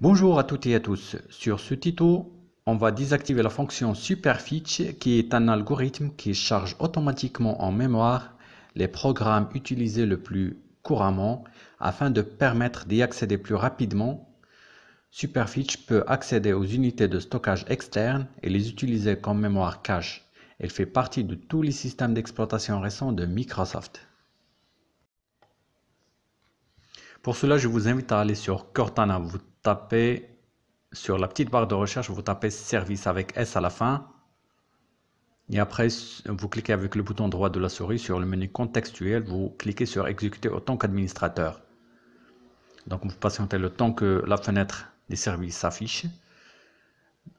Bonjour à toutes et à tous. Sur ce tuto, on va désactiver la fonction Superfetch qui est un algorithme qui charge automatiquement en mémoire les programmes utilisés le plus couramment afin de permettre d'y accéder plus rapidement. Superfetch peut accéder aux unités de stockage externes et les utiliser comme mémoire cache. Elle fait partie de tous les systèmes d'exploitation récents de Microsoft. Pour cela, je vous invite à aller sur Cortana. Vous tapez sur la petite barre de recherche, vous tapez service avec S à la fin. Et après, vous cliquez avec le bouton droit de la souris sur le menu contextuel, vous cliquez sur exécuter autant qu'administrateur. Donc vous patientez le temps que la fenêtre des services s'affiche.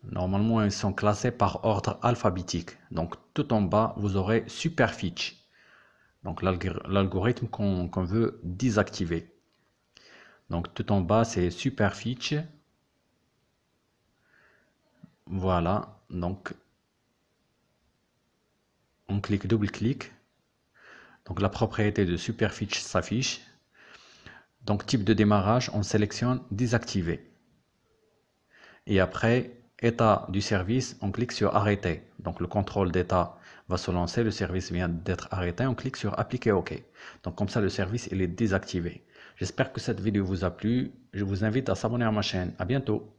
Normalement, ils sont classés par ordre alphabétique. Donc tout en bas, vous aurez Superfetch. Donc l'algorithme qu'on veut désactiver. Donc tout en bas, c'est superficie. Voilà, donc on clique double-clic. Donc la propriété de superficie s'affiche. Donc type de démarrage, on sélectionne désactiver. Et après, état du service, on clique sur arrêter. Donc le contrôle d'état va se lancer, le service vient d'être arrêté, on clique sur appliquer OK. Donc comme ça le service il est désactivé. J'espère que cette vidéo vous a plu. Je vous invite à s'abonner à ma chaîne. À bientôt.